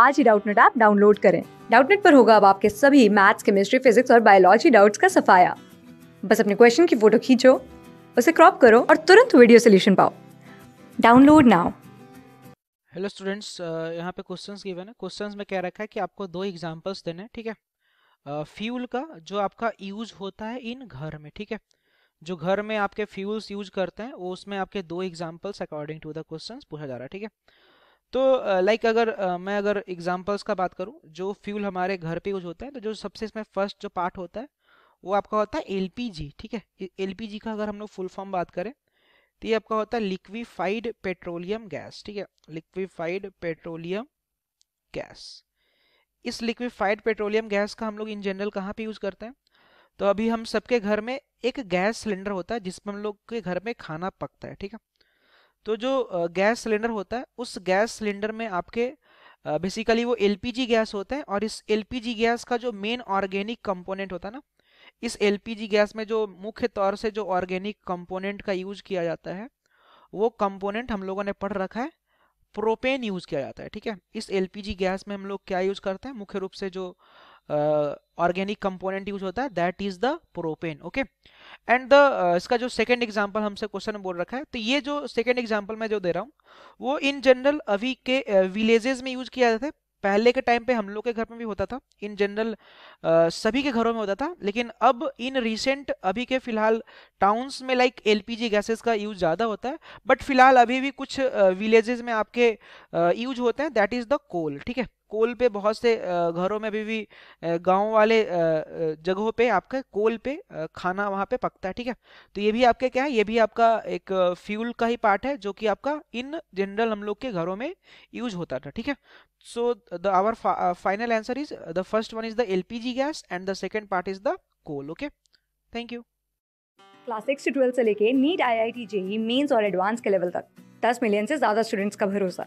आज ही Doubtnut app download करें डाउटनेट पर होगा अब आपके सभी मैथ्स केमिस्ट्री फिजिक्स और बायोलॉजी डाउट्स का सफाया बस अपने क्वेश्चन की फोटो खींचो उसे क्रॉप करो और तुरंत वीडियो सोल्यूशन पाओ डाउनलोड नाउ हेलो स्टूडेंट्स यहाँ पे क्वेश्चंस गिवन है क्वेश्चंस में क्या रखा है कि आपको दो एग्जांपल्स देने हैं ठीक है फ्यूल का जो आपका यूज होता है इन घर में ठीक है जो घर में आपके फ्यूल्स यूज करते हैं वो उसमें आपके दो examples according to the questions पूछा जा रहा है ठीक है तो लाइक अगर मैं अगर एग्जांपल्स का बात करूं जो फ्यूल हमारे घर पे यूज होता है तो जो सबसे इसमें फर्स्ट जो पार्ट होता है वो आपका होता है एलपीजी ठीक है एलपीजी का अगर हम लोग फुल फॉर्म बात करें तो ये आपका होता है लिक्विफाइड पेट्रोलियम गैस ठीक है लिक्विफाइड पेट्रोलियम गैस इस लिक्विफाइड पेट्रोलियम गैस का हम लोग इन जनरल कहाँ पे यूज़ करते हैं तो अभी हम सबके घर में एक गैस सिलेंडर होता है जिसमें हम लोग के घर में खाना पकता है ठीक है तो जो गैस सिलेंडर होता है उस गैस सिलेंडर में आपके बेसिकली वो एलपीजी गैस होता है और इस एलपीजी गैस का जो मेन ऑर्गेनिक कंपोनेंट होता है ना इस एलपीजी गैस में जो मुख्य तौर से जो ऑर्गेनिक कंपोनेंट का यूज किया जाता है वो कंपोनेंट हम लोगों ने पढ़ रखा है प्रोपेन यूज़ किया जाता है ठीक है इस एलपीजी गैस में हम लोग क्या यूज़ करते हैं मुख्य रूप से जो ऑर्गेनिक कंपोनेंट यूज होता है that is the propane okay and the इसका जो सेकंड एग्जांपल हमसे क्वेश्चन बोल रखा है तो ये जो सेकंड एग्जांपल मैं जो दे रहा हूँ वो इन जनरल अभी के विलेजेस uh, में यूज किया जाता है पहले के टाइम पे हम लोग के घर में भी होता था इन जनरल सभी के घरों में होता था लेकिन अब इन रिसेंट अभी के फिलहाल टाउन्स में लाइक एलपीजी गैसेस का यूज ज़्यादा होता है बट फिलहाल अभी भी कुछ विलेजेस में आपके यूज होते हैं दैट इज़ द कोल ठीक है कोल पे बहुत से घरों में अभी भी गांव वाले जगहों पे आपका कोल पे खाना वहां पे पकता है ठीक है तो ये भी आपके क्या है ये भी आपका एक फ्यूल का ही पार्ट है जो कि आपका इन जनरल हम लोग के घरों में यूज होता था ठीक है so the our final answer is the first one is the LPG gas and the second part is the coal okay thank you class six से ट्वेल्थ से लेके NEET I I T JEE mains और advance के level तक दस million से ज़्यादा students का भरोसा